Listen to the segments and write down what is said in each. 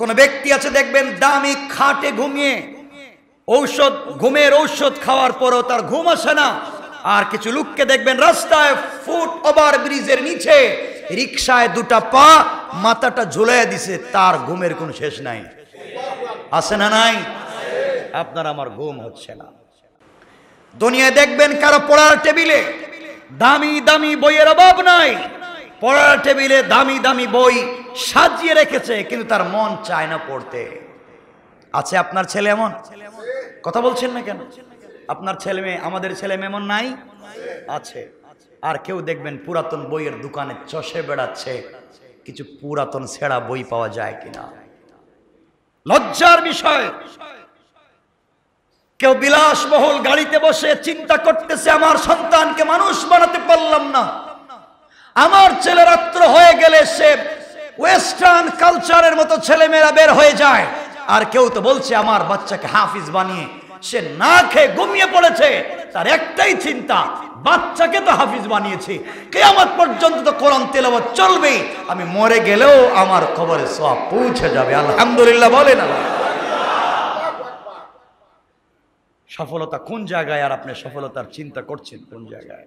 কোনো ব্যক্তি আছে দেখবেন দামি খাটে ঘুমিয়ে ঔষধ ঘুমের ঔষধ খাওয়ার পরও তার ঘুম আসে না আর কিছু লোককে দেখবেন রাস্তায় ফুট ওভার ব্রিজের নিচে রিক্সায় দুটা পা মাথাটা ঝুলাই দিছে তার ঘুমের কোনো শেষ নাই আছে না নাই আপনার আমার ঘুম হচ্ছে না দুনিয়ায় দেখবেন কারো পড়ার টেবিলে দামি দামি বইয়ের অভাব নাই পড়ার টেবিলে দামি দামি বই সাজিয়ে রেখেছে কিন্তু তার মন চায় না পড়তে আছে আপনার ছেলে এমন কথা বলছেন না কেন আপনার ছেলে মেয়ে আমাদের ছেলে মেয়ে এমন নাই আছে আর কেউ দেখবেন পুরাতন বইয়ের দোকানে চষে বেড়াচ্ছে কিছু পুরাতন ছেঁড়া বই পাওয়া যায় কিনা লজ্জার বিষয় কেউ বিলাসবহুল গাড়িতে বসে চিন্তা করতেছে আমার সন্তানকে মানুষ বানাতে পারলাম না আমার ছেলে রাত্র হয়ে গেলে সে ওয়েস্টার্ন কালচারের মতো ছেলেমেয়েরা বের হয়ে যায় আর কেউ তো বলছে আমার বাচ্চাকে হাফিজ বানিয়ে সে না খেয়ে ঘুমিয়ে পড়েছে তার একটাই চিন্তা বাচ্চাকে তো হাফিজ বানিয়েছি কেয়ামত পর্যন্ত তো কোরআন তেলাবাদ চলবেই আমি মরে গেলেও আমার খবরে সব পৌঁছে যাবে আলহামদুলিল্লাহ বলে না সফলতা কোন জায়গায় আর আপনি সফলতার চিন্তা করছেন কোন জায়গায়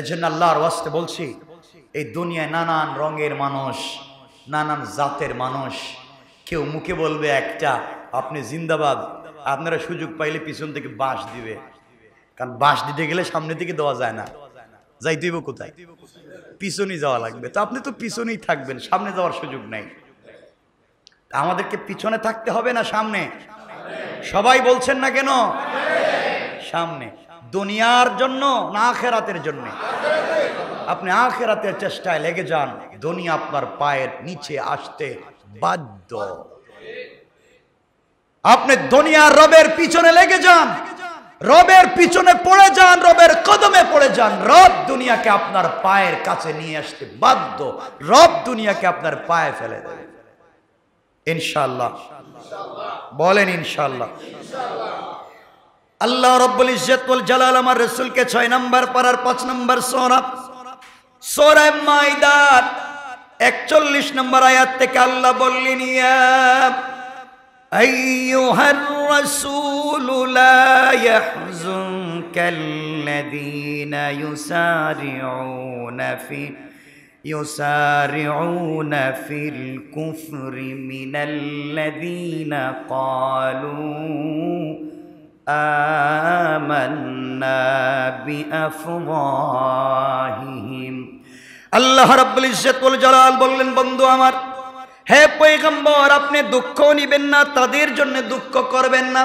এজন্য জন্য আল্লাহর ওয়াস্তে বলছি এই দুনিয়ায় নানান রঙের মানুষ নানান জাতের মানুষ কেউ মুখে বলবে একটা আপনি জিন্দাবাদ আপনারা সুযোগ পাইলে পিছন থেকে বাঁশ দিবে কারণ বাঁশ দিতে গেলে সামনে থেকে দেওয়া যায় না যাই দিব কোথায় পিছনেই যাওয়া লাগবে তো আপনি তো পিছনেই থাকবেন সামনে যাওয়ার সুযোগ নাই আমাদেরকে পিছনে থাকতে হবে না সামনে সবাই বলছেন না কেন সামনে দুনিয়ার জন্য না আখেরাতের জন্য আপনি আখেরাতের চেষ্টায় লেগে যান দুনিয়া আপনার পায়ের নিচে আসতে বাধ্য আপনি দুনিয়ার রবের পিছনে লেগে যান রবের পিছনে পড়ে যান রবের কদমে পড়ে যান রব দুনিয়াকে আপনার পায়ের কাছে নিয়ে আসতে বাধ্য রব দুনিয়াকে আপনার পায়ে ফেলে দেবে ইনশাল্লাহ বলেন ইনশাল্লাহ আল্লাহ রব্বুল ইজ্জতুল জালাল আমার রসুলকে ছয় নম্বর পাড়ার পাঁচ নম্বর সোরা সোরা মাইদার একচল্লিশ নম্বর আয়াত থেকে আল্লাহ বললেন أيها الرسول لا يحزنك الذين يسارعون في يسارعون في الكفر من الذين قالوا آمنا بأفواههم আল্লাহ রাব্বুল ইজ্জত ওয়াল জালাল বললেন বন্ধু আমার হে পয়গম্বর আপনি দুঃখ নিবেন না তাদের জন্য দুঃখ করবেন না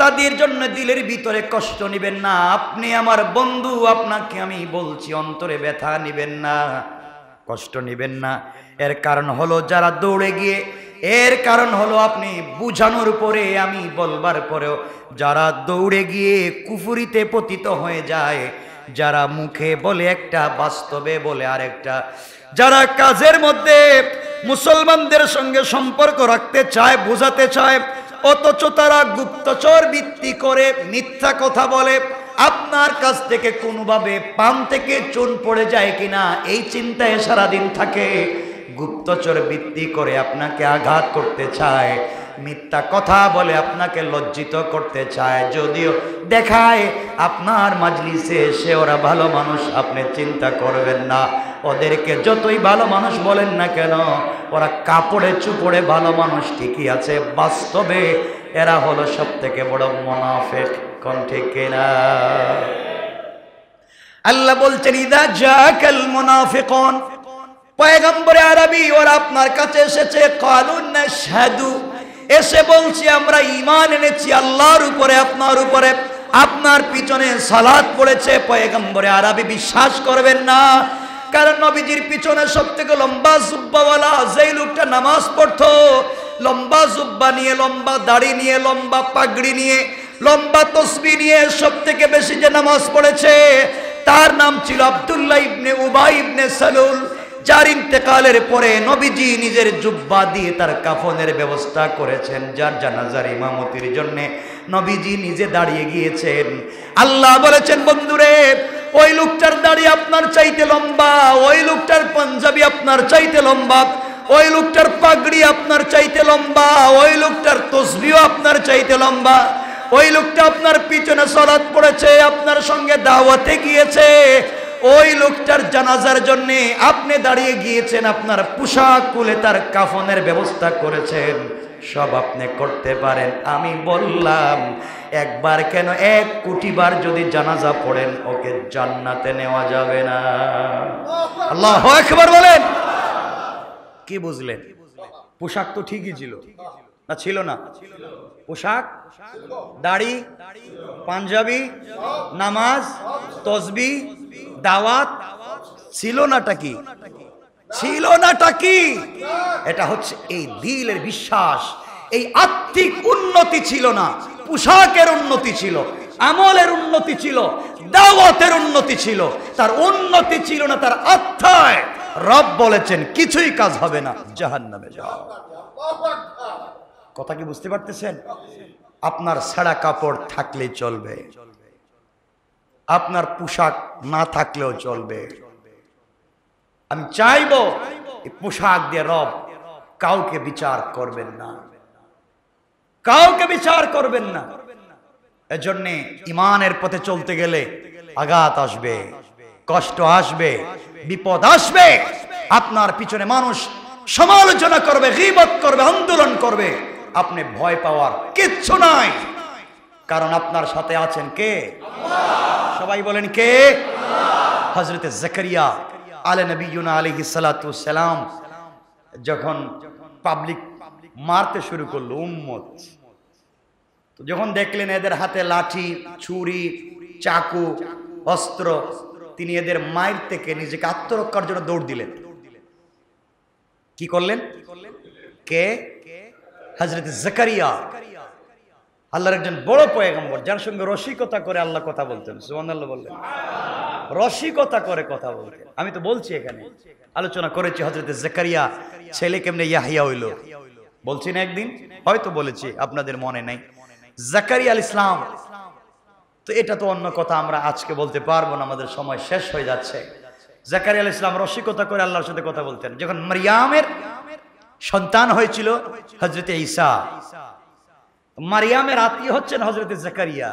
তাদের জন্য দিলের ভিতরে কষ্ট নিবেন না আপনি আমার বন্ধু আপনাকে আমি বলছি অন্তরে ব্যথা নিবেন না কষ্ট নিবেন না এর কারণ হলো যারা দৌড়ে গিয়ে এর কারণ হলো আপনি বুঝানোর পরে আমি বলবার পরেও যারা দৌড়ে গিয়ে কুফুরিতে পতিত হয়ে যায় যারা মুখে বলে একটা বাস্তবে বলে আরেকটা যারা কাজের মধ্যে মুসলমানদের সঙ্গে সম্পর্ক রাখতে চায় বোঝাতে চায় অথচ তারা গুপ্তচর ভিত্তি করে মিথ্যা কথা বলে আপনার কাছ থেকে কোনোভাবে পাম থেকে চুন পড়ে যায় কিনা এই চিন্তায় সারাদিন থাকে গুপ্তচর বৃত্তি করে আপনাকে আঘাত করতে চায় মিথ্যা কথা বলে আপনাকে লজ্জিত করতে চায় যদিও দেখায় আপনার মাজলিসে এসে ওরা ভালো মানুষ আপনি চিন্তা করবেন না ওদেরকে যতই ভালো মানুষ বলেন না কেন ওরা কাপড়ে চুপড়ে ভালো মানুষ ঠিকই আছে বাস্তবে এরা হলো সব থেকে বড় মুনাফেক কণ্ঠে কেনা আল্লাহ বলছেন ইদা জাকাল মুনাফিকুন পয়গম্বরে আরবি ওরা আপনার কাছে এসেছে কালুন্না সাধু এসে বলছি আমরা ইমান এনেছি আল্লাহর উপরে আপনার উপরে আপনার পিছনে সালাদ পড়েছে পয়গম্বরে আরবি বিশ্বাস করবেন না কারণ নবীজির পিছনে সব থেকে লম্বা জুব্বাওয়ালা যেই লোকটা নামাজ পড়তো লম্বা জুব্বা নিয়ে লম্বা দাড়ি নিয়ে লম্বা পাগড়ি নিয়ে লম্বা তসবি নিয়ে সব থেকে বেশি যে নামাজ পড়েছে তার নাম ছিল আবদুল্লাহ ইবনে উবাই ইবনে সালুল যার ইন্তেকালের পরে নবীজি নিজের জুব্বা দিয়ে তার কাফনের ব্যবস্থা করেছেন যার জানাজার ইমামতির জন্য নবীজি নিজে দাঁড়িয়ে গিয়েছেন আল্লাহ বলেছেন বন্ধুরে ওই লোকটার দাড়ি আপনার চাইতে লম্বা ওই লোকটার পাঞ্জাবি আপনার চাইতে লম্বা ওই লোকটার পাগড়ি আপনার চাইতে লম্বা ওই লোকটার তসবিও আপনার চাইতে লম্বা ওই লোকটা আপনার পিছনে সলাদ পড়েছে আপনার সঙ্গে দাওয়াতে গিয়েছে ওই লোকটার জানাজার জন্যে আপনি দাঁড়িয়ে গিয়েছেন আপনার পোশাক কুলে তার কাফনের ব্যবস্থা করেছেন সব আপনি করতে পারেন আমি বললাম একবার কেন এক কোটি বার যদি জানাজা পড়েন ওকে জান্নাতে নেওয়া যাবে না আল্লাহ একবার বলেন কি বুঝলেন পোশাক তো ঠিকই ছিল না ছিল না পোশাক দাড়ি পাঞ্জাবি নামাজ তসবি দাওয়াত ছিল নাটা কি ছিল নাটা কি এটা হচ্ছে এই দিলের বিশ্বাস এই আত্মিক উন্নতি ছিল না পোশাকের উন্নতি ছিল আমলের উন্নতি ছিল দাওয়াতের উন্নতি ছিল তার উন্নতি ছিল না তার আত্মায় রব বলেছেন কিছুই কাজ হবে না জাহান নামে যাও কথা কি বুঝতে পারতেছেন আপনার ছেঁড়া কাপড় থাকলে চলবে আপনার পোশাক না থাকলেও চলবে আমি চাইব পোশাক দিয়ে রব কাউকে বিচার করবেন না কাউকে বিচার করবেন না এজন্য ইমানের পথে চলতে গেলে আঘাত আসবে কষ্ট আসবে বিপদ আসবে আপনার পিছনে মানুষ সমালোচনা করবে গিবত করবে আন্দোলন করবে আপনি ভয় পাওয়ার কিচ্ছু নাই কারণ আপনার সাথে আছেন কে আল্লাহ সবাই বলেন কে হজরতে জাকারিয়া আলে নবীনা আলহি সালাম যখন পাবলিক মারতে শুরু করলো উম্মত যখন দেখলেন এদের হাতে লাঠি ছুরি চাকু অস্ত্র তিনি এদের মায়ের থেকে নিজেকে আত্মরক্ষার জন্য দৌড় দিলেন কি করলেন কে হজরত জাকারিয়া আল্লাহর একজন বড় পয়গম্বর যার সঙ্গে রসিকতা করে আল্লাহ কথা বলতেন সুমান আল্লাহ বললেন রসিকতা করে কথা বলতেন আমি তো বলছি এখানে আলোচনা করেছি হজরতে জাকারিয়া ছেলে কেমনে ইয়াহিয়া হইল বলছি না একদিন হয়তো বলেছি আপনাদের মনে নাই জাকারিয়া আল ইসলাম তো এটা তো অন্য কথা আমরা আজকে বলতে পারবো না আমাদের সময় শেষ হয়ে যাচ্ছে জাকারি আল ইসলাম রসিকতা করে আল্লাহর সাথে কথা বলতেন যখন মারিয়ামের সন্তান হয়েছিল হজরত ঈসা মারিয়ামের আত্মীয় হচ্ছেন হজরত জাকারিয়া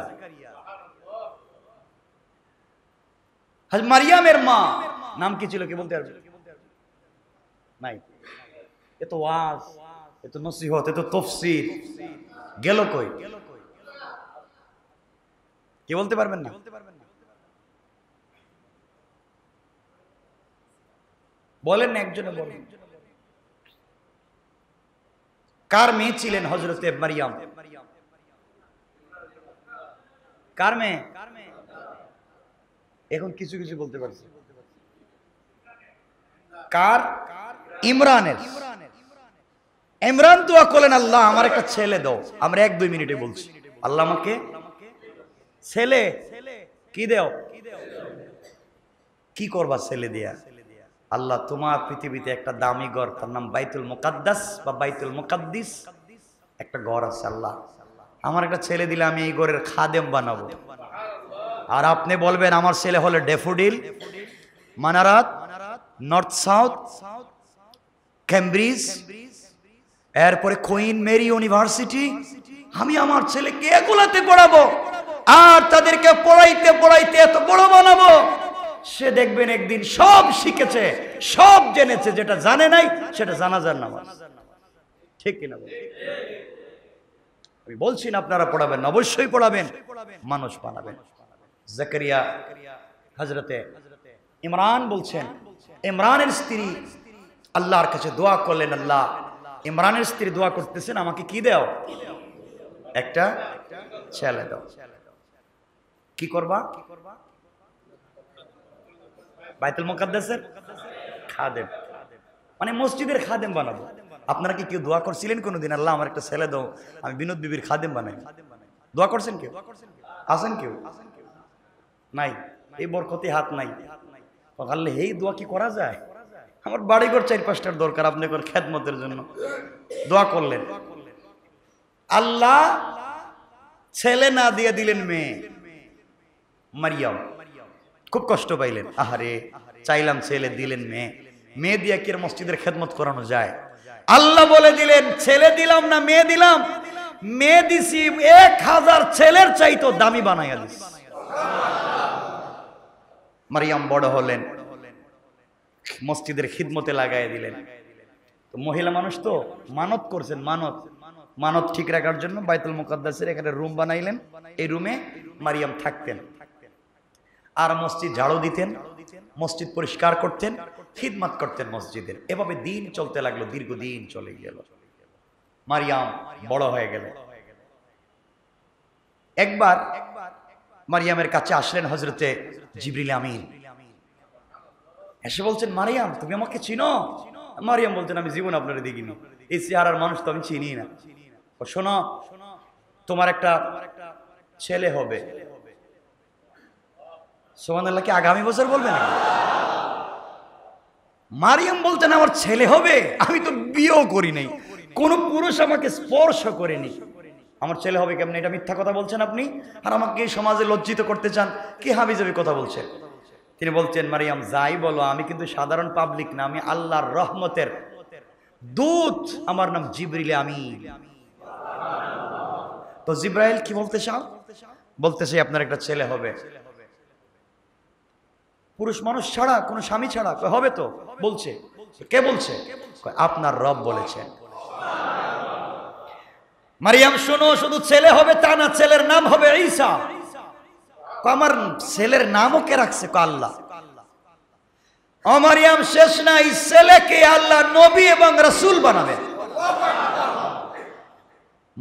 মারিয়ামের মা নাম কি ছিল কি বলতে পারবে নাই এত ওয়াজ এত নসিহত এত তফসির গেল কই কি বলতে পারবেন না বলেন একজনে বলেন কার মেয়ে ছিলেন হজরত মারিয়াম কার মেয়ে এখন কিছু কিছু বলতে পারছি কার ইমরানের ইমরান দোয়া করলেন আল্লাহ আমার একটা ছেলে দাও আমরা এক দুই মিনিটে বলছি আল্লাহ আমাকে ছেলে কি দেও কি করবা ছেলে দিয়া আল্লাহ তোমার পৃথিবীতে একটা দামি ঘর তার নাম বাইতুল মোকাদ্দাস বা বাইতুল মোকাদ্দিস একটা ঘর আছে আল্লাহ আমার একটা ছেলে দিলে আমি এই ঘরের খাদেম বানাবো আর আপনি বলবেন আমার ছেলে হলে Daffodil Manarat North South Cambridge এরপরে কুইন মেরি ইউনিভার্সিটি আমি আমার ছেলেকে এগুলাতে পড়াবো আর তাদেরকে পড়াইতে পড়াইতে এত বড় বানাবো সে দেখবেন একদিন সব শিখেছে সব জেনেছে যেটা জানে নাই সেটা জানা যার নামাজ ঠিক কিনা আমি বলছি না আপনারা পড়াবেন অবশ্যই পড়াবেন মানুষ বানাবেন জাকারিয়া হজরতে ইমরান বলছেন ইমরানের স্ত্রী আল্লাহর কাছে দোয়া করলেন আল্লাহ ইমরানের স্ত্রী দোয়া করতেছেন আমাকে কি দাও একটা ছেলে দাও কি করবা বাইতুল মোকাদ্দাসের খাদেম মানে মসজিদের খাদেম বানাবো আপনারা কি কেউ দোয়া করছিলেন কোনো দিন আল্লাহ আমার একটা ছেলে দাও আমি বিনোদ বিবির খাদেম বানাই দোয়া করছেন কেউ আসেন কেউ নাই এই বরকতি হাত নাই পাকালে এই দোয়া কি করা যায় আমার বাড়িঘর চার পাঁচটার দরকার আপনি খ্যাতমতের জন্য দোয়া করলেন আল্লাহ ছেলে না দিয়ে দিলেন মেয়ে মারিয়াম খুব কষ্ট পাইলেন আহারে চাইলাম ছেলে দিলেন মেয়ে মেয়ে দিয়ে কি মসজিদের খেদমত করানো যায় আল্লাহ বলে দিলেন ছেলে দিলাম না মেয়ে দিলাম মেয়ে দিছি এক হাজার ছেলের চাইতো দামি বানাইয়া দিস মারিয়াম বড় হলেন মসজিদের খিদমতে লাগাই দিলেন মহিলা মানুষ তো মানত করছেন মানত মানত ঠিক রাখার জন্য বাইতুল মুকাদ্দাসের এখানে রুম বানাইলেন এই রুমে মারিয়াম থাকতেন আর মসজিদ ঝাড়ু দিতেন মসজিদ পরিষ্কার করতেন খিদমাত করতেন মসজিদের এভাবে দিন চলতে লাগলো দীর্ঘদিন চলে গেল মারিয়াম বড় হয়ে গেল একবার মারিয়ামের কাছে আসলেন হজরতে জিবরিল আমির এসে বলছেন মারিয়াম তুমি আমাকে চিনো মারিয়াম বলছেন আমি জীবন আপনার দেখিনি এই চেহারার মানুষ তো আমি চিনি না ও শোনো তোমার একটা ছেলে হবে সোমান আগামী বছর বলবে না মারিয়াম বলতেন আমার ছেলে হবে আমি তো বিয়েও করি নাই কোনো পুরুষ আমাকে স্পর্শ করেনি আমার ছেলে হবে কেমন এটা মিথ্যা কথা বলছেন আপনি আর আমাকে সমাজে লজ্জিত করতে চান কি যাবি কথা বলছেন তিনি বলছেন মারিয়াম যাই বলো আমি কিন্তু সাধারণ পাবলিক না আমি আল্লাহর রহমতের দূত আমার নাম জিবরিলে আমি তো জিব্রাইল কি বলতে চাও বলতে চাই আপনার একটা ছেলে হবে পুরুষ মানুষ ছাড়া কোনো স্বামী ছাড়া হবে তো বলছে কে বলছে আপনার রব বলেছেন মারিয়াম শোনো শুধু ছেলে হবে তা না ছেলের নাম হবে ঈসা আমার ছেলের নামও কে রাখছে আল্লাহ অমারিয়াম শেষ নাই ছেলেকে আল্লাহ নবী এবং রসুল বানাবে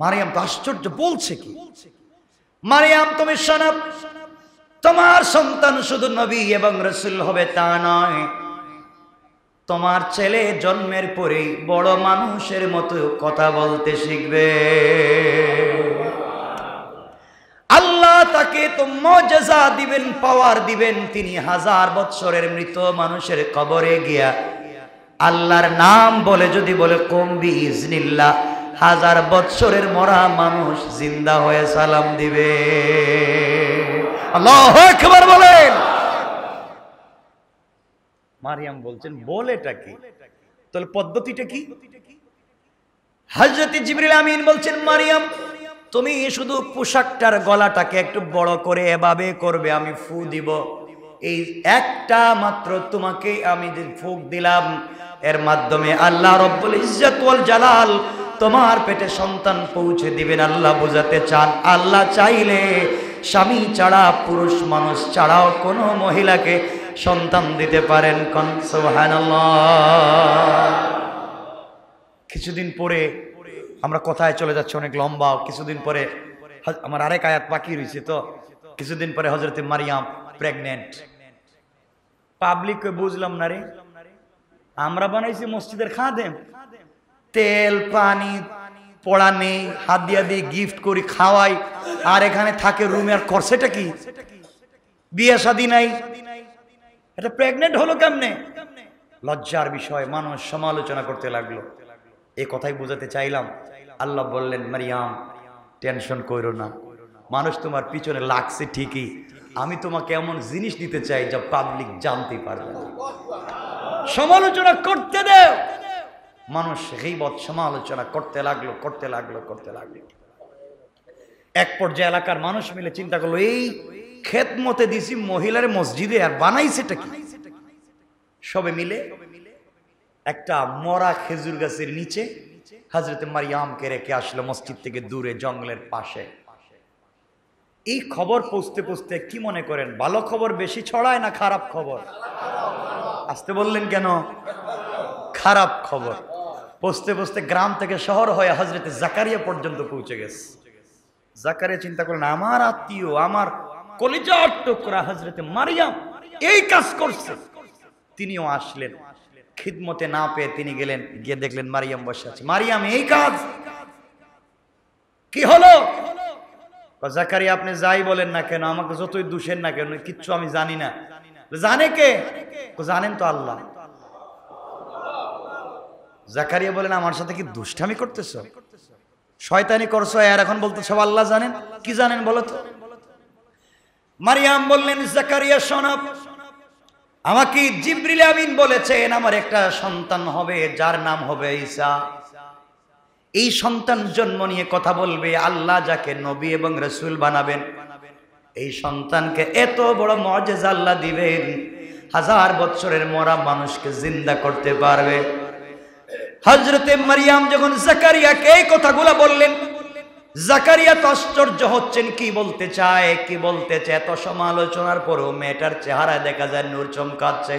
মারিয়াম তো আশ্চর্য বলছে কি মারিয়াম তুমি শোনাব তোমার সন্তান শুধু নবী এবং রসুল হবে তা নয় তোমার ছেলে জন্মের পরেই বড় মানুষের মতো কথা বলতে শিখবে আল্লাহ তাকে তো মজা দিবেন পাওয়ার দিবেন তিনি হাজার বৎসরের মৃত মানুষের কবরে গিয়া আল্লাহর নাম বলে যদি বলে কমবি ইজনিল্লা হাজার বৎসরের মরা মানুষ জিন্দা হয়ে সালাম দিবে আল্লাহ একবার বলেন মারিয়াম বলছেন বলেটা কি তাহলে পদ্ধতিটা কি হাজরত জিবরিল আমিন বলছেন মারিয়াম তুমি শুধু পোশাকটার গলাটাকে একটু বড় করে এভাবে করবে আমি ফু দিব এই একটা মাত্র তোমাকে আমি ফুক দিলাম এর মাধ্যমে আল্লাহ রব্বুল ইজ্জাতুল জালাল তোমার পেটে সন্তান পৌঁছে দিবেন আল্লাহ বোঝাতে চান আল্লাহ চাইলে স্বামী ছাড়া পুরুষ মানুষ ছাড়াও কোনো মহিলাকে সন্তান দিতে পারেন কনসোহান কিছুদিন পরে আমরা কথায় চলে যাচ্ছি অনেক লম্বা কিছুদিন পরে আমার আরেক আয়াত পাকি রয়েছে তো কিছুদিন পরে হজরত মারিয়াম প্রেগনেন্ট পাবলিককে বুঝলাম না রে আমরা বানাইছি মসজিদের খাদেম তেল পানি পড়া নেই হাত দিয়া দিয়ে গিফট করি খাওয়াই আর এখানে থাকে রুমে আর করছেটা কি বিয়ে শাদি নাই এটা প্রেগনেন্ট হলো কেমনে লজ্জার বিষয় মানুষ সমালোচনা করতে লাগলো এই কথাই বোঝাতে চাইলাম আল্লাহ বললেন মারিয়াম টেনশন করো না মানুষ তোমার পিছনে লাগছে ঠিকই আমি তোমাকে এমন জিনিস দিতে চাই যা পাবলিক জানতে পারবে সমালোচনা করতে দেও মানুষ গিবত সমালোচনা করতে লাগলো করতে লাগলো করতে লাগলো এক পর্যায়ে এলাকার মানুষ মিলে চিন্তা করলো এই মতে দিছি মহিলার মসজিদে আর বানাইছে বানাইছেটা কি সবে মিলে একটা মরা খেজুর গাছের নিচে হাজরতে মারিয়ামকে রেখে আসলো মসজিদ থেকে দূরে জঙ্গলের পাশে এই খবর পৌঁছতে পৌঁছতে কি মনে করেন ভালো খবর বেশি ছড়ায় না খারাপ খবর আসতে বললেন কেন খারাপ খবর পৌঁছতে পৌঁছতে গ্রাম থেকে শহর হয়ে হজরত জাকারিয়া পর্যন্ত পৌঁছে গেছে জাকারিয়া চিন্তা করলেন আমার আত্মীয় আমার কলিজা টুকরা হজরত মারিয়াম এই কাজ করছে তিনিও আসলেন খিদমতে না পেয়ে তিনি গেলেন গিয়ে দেখলেন মারিয়াম বসে আছে মারিয়াম এই কাজ কি হলো জাকারিয়া আপনি যাই বলেন না কেন আমাকে যতই দূষেন না কেন কিচ্ছু আমি জানি না জানে কে জানেন তো আল্লাহ জাকারিয়া বলেন আমার সাথে কি দুষ্টামি করতেছ শয়তানি করছো আর এখন বলতে সব আল্লাহ জানেন কি জানেন বলো তো মারিয়াম বললেন জাকারিয়া সনাব আমাকে জিব্রিল আমিন বলেছেন আমার একটা সন্তান হবে যার নাম হবে ঈসা এই সন্তান জন্ম নিয়ে কথা বলবে আল্লাহ যাকে নবী এবং রসুল বানাবেন এই সন্তানকে এত বড় মজেজ আল্লাহ দিবেন হাজার বছরের মরা মানুষকে জিন্দা করতে পারবে হজরতে মারিয়াম যখন জাকারিয়াকে এই কথাগুলো বললেন জাকারিয়া তো আশ্চর্য হচ্ছেন কি বলতে চায় কি বলতে চায় এত সমালোচনার পরেও মেয়েটার চেহারায় দেখা যায় নূর চমকাচ্ছে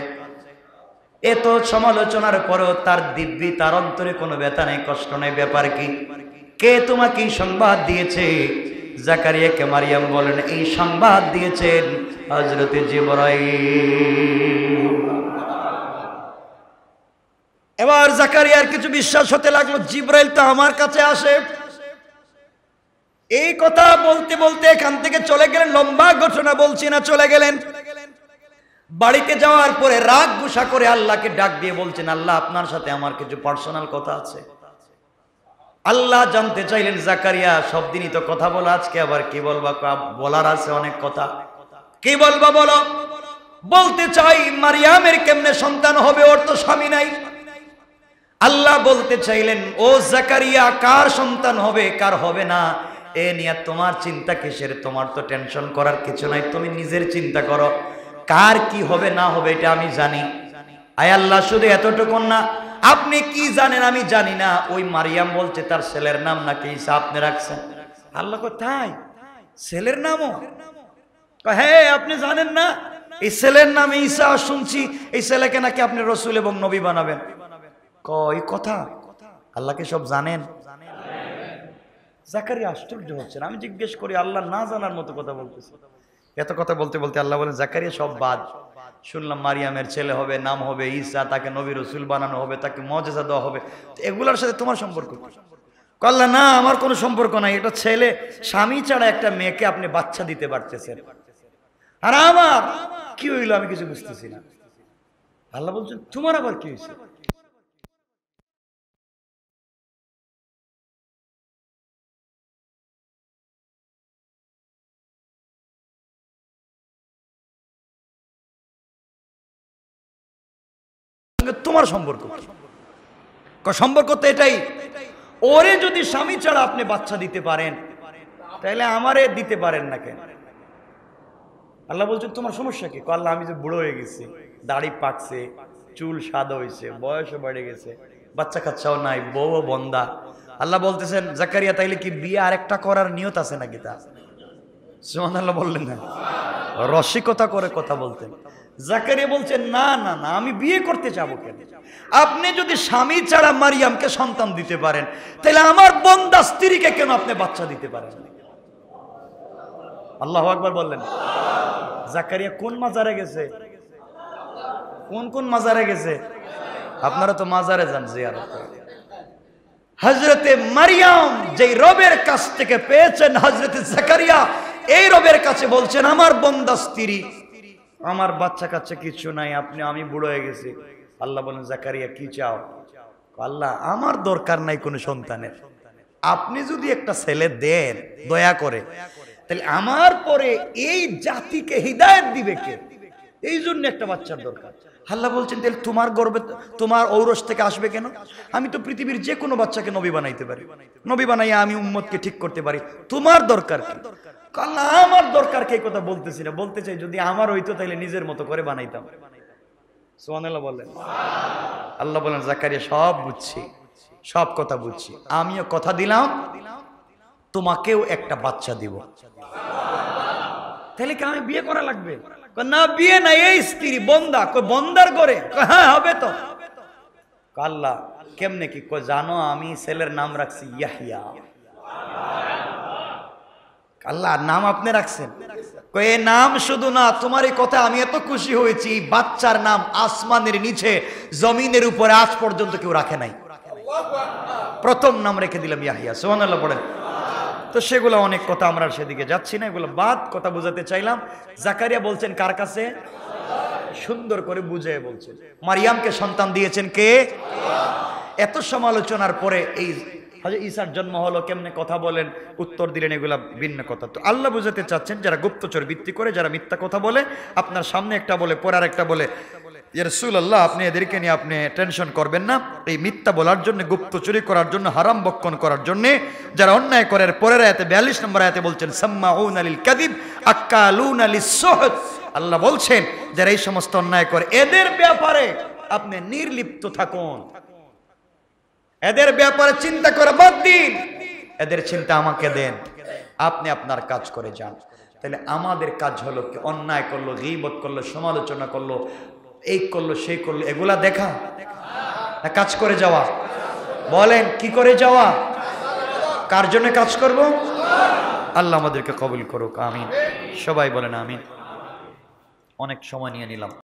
এত সমালোচনার পরেও তার দিব্যি তার অন্তরে কোনো ব্যথা নেই কষ্ট নেই ব্যাপার কি কে তোমাকে সংবাদ দিয়েছে জাকারিয়াকে মারিয়াম বলেন এই সংবাদ দিয়েছেন হজরতে জীবরাই এবার জাকারিয়ার কিছু বিশ্বাস হতে লাগলো জিব্রাইল তো আমার কাছে আসে এই কথা বলতে বলতে এখান থেকে চলে গেলেন লম্বা ঘটনা বলছি না চলে গেলেন বাড়িতে যাওয়ার পরে রাগ গুসা করে আল্লাহকে ডাক দিয়ে বলছেন আল্লাহ আপনার সাথে আমার কিছু পার্সোনাল কথা আছে আল্লাহ জানতে চাইলেন জাকারিয়া সব দিনই তো কথা বলো আজকে আবার কি বলবা বলার আছে অনেক কথা কি বলবা বলো বলতে চাই মারিয়ামের কেমনে সন্তান হবে ওর তো স্বামী নাই আল্লাহ বলতে চাইলেন ও জাকারিয়া কার সন্তান হবে কার হবে না এ নিয়ে তোমার চিন্তা কিসের তোমার তো টেনশন করার কিছু নাই তুমি নিজের চিন্তা করো কার কি হবে না হবে এটা আমি জানি আয় আল্লাহ শুধু এতটুকু না আপনি কি জানেন আমি জানি না ওই মারিয়াম বলছে তার ছেলের নাম নাকি ঈসা আপনি রাখছেন আল্লাহ কোথায় ছেলের নামও হ্যাঁ আপনি জানেন না এই ছেলের নামে ঈসা শুনছি এই ছেলেকে নাকি আপনি রসুল এবং নবী বানাবেন কয় কথা আল্লাহকে সব জানেন জাকারি আশ্চর্য হচ্ছেন আমি জিজ্ঞেস করি আল্লাহ না জানার মতো কথা বলতেছি এত কথা বলতে বলতে আল্লাহ বলেন জাকারিয়া সব বাদ শুনলাম মারিয়ামের ছেলে হবে নাম হবে ঈসা তাকে নবীর রসুল বানানো হবে তাকে মজেজা দেওয়া হবে এগুলোর সাথে তোমার সম্পর্ক কল্লা না আমার কোনো সম্পর্ক নাই এটা ছেলে স্বামী ছাড়া একটা মেয়েকে আপনি বাচ্চা দিতে পারতেছেন আর আমার কি হইলো আমি কিছু বুঝতেছি না আল্লাহ বলছেন তোমার আবার কি হয়েছে সঙ্গে তোমার সম্পর্ক সম্পর্ক তো এটাই ওরে যদি স্বামী ছাড়া আপনি বাচ্চা দিতে পারেন তাহলে আমারে দিতে পারেন না কেন আল্লাহ বলছেন তোমার সমস্যা কি আল্লাহ আমি যে বুড়ো হয়ে গেছি দাড়ি পাকছে চুল সাদ হয়েছে বয়সও বেড়ে গেছে বাচ্চা কাচ্চাও নাই বউ বন্দা আল্লাহ বলতেছেন জাকারিয়া তাইলে কি বিয়ে আরেকটা করার নিয়ত আছে নাকি তা সুমান আল্লাহ বললেন না রসিকতা করে কথা বলতেন জাকারিয়া বলছেন না না না আমি বিয়ে করতে যাব কেন আপনি যদি স্বামী ছাড়া মারিয়ামকে সন্তান দিতে পারেন তাহলে আমার বন্দা স্ত্রীকে কেন আপনি বাচ্চা দিতে পারেন আল্লাহ আকবর বললেন জাকারিয়া কোন মাজারে গেছে কোন কোন মাজারে গেছে আপনারা তো মাজারে যান জিয়ারত হজরতে মারিয়াম যেই রবের কাছ থেকে পেয়েছেন হজরতে জাকারিয়া এই রবের কাছে বলছেন আমার বন্দা স্ত্রী আমার বাচ্চা কাচ্চা কিছু নাই আপনি আমি বুড়ো হয়ে গেছি আল্লাহ বলেন জাকারিয়া কি চাও আল্লাহ আমার দরকার নাই কোনো সন্তানের আপনি যদি একটা ছেলে দেন দয়া করে তাহলে আমার পরে এই জাতিকে হৃদায়ত দিবে কে এই জন্য একটা বাচ্চার দরকার আল্লাহ বলছেন তাহলে তোমার গর্বে তোমার ঔরস থেকে আসবে কেন আমি তো পৃথিবীর যে কোনো বাচ্চাকে নবী বানাইতে পারি নবী বানাইয়া আমি উম্মতকে ঠিক করতে পারি তোমার দরকার আল্লাহ আমার দরকার কে কথা বলতেছি না বলতে চাই যদি আমার হইতো তাহলে নিজের মতো করে বানাইতাম সোহানাল্লাহ বলেন আল্লাহ বলেন জাকারিয়া সব বুঝছি সব কথা বুঝছি আমিও কথা দিলাম তোমাকেও একটা বাচ্চা দিব তাহলে কি আমি বিয়ে করা লাগবে না বিয়ে না এই স্ত্রী বন্দা কই বন্দার করে হ্যাঁ হবে তো কাল্লা কেমনে কি কই জানো আমি ছেলের নাম রাখছি ইয়াহিয়া কাল্লা নাম আপনি রাখছেন এ নাম শুধু না তোমারই কথা আমি এত খুশি হয়েছি বাচ্চার নাম আসমানের নিচে জমিনের উপরে আজ পর্যন্ত কেউ রাখে নাই প্রথম নাম রেখে দিলাম ইয়াহিয়া সোহান আল্লাহ বলেন তো সেগুলো অনেক কথা আমরা সেদিকে যাচ্ছি না এগুলো বাদ কথা বোঝাতে চাইলাম জাকারিয়া বলছেন কার কাছে সুন্দর করে বুঝে বলছেন মারিয়ামকে সন্তান দিয়েছেন কে এত সমালোচনার পরে এই ঈশার জন্ম হলো কেমনে কথা বলেন উত্তর দিলেন এগুলা ভিন্ন কথা তো আল্লাহ বুঝাতে চাচ্ছেন যারা গুপ্তচর ভিত্তি করে যারা মিথ্যা কথা বলে আপনার সামনে একটা বলে পরে আর একটা বলে ইয়ারসুল্লাহ আপনি এদেরকে নিয়ে আপনি টেনশন করবেন না এই মিথ্যা বলার জন্য গুপ্ত চুরি করার জন্য হারাম বক্ষণ করার জন্য যারা অন্যায় করার পরের আয়তে বিয়াল্লিশ নম্বর আয়তে বলছেন সাম্মা উন আলিল কাদিব আকালুন আলী সোহদ আল্লাহ বলছেন যারা এই সমস্ত অন্যায় করে এদের ব্যাপারে আপনি নির্লিপ্ত থাকুন এদের ব্যাপারে চিন্তা করে বাদ দিন এদের চিন্তা আমাকে দেন আপনি আপনার কাজ করে যান তাহলে আমাদের কাজ হলো কি অন্যায় করলো গিবত করলো সমালোচনা করলো এই করলো সেই করলো এগুলা দেখা না কাজ করে যাওয়া বলেন কি করে যাওয়া কার জন্য কাজ করব আল্লাহ আমাদেরকে কবুল করুক আমিন সবাই বলেন আমিন অনেক সময় নিয়ে নিলাম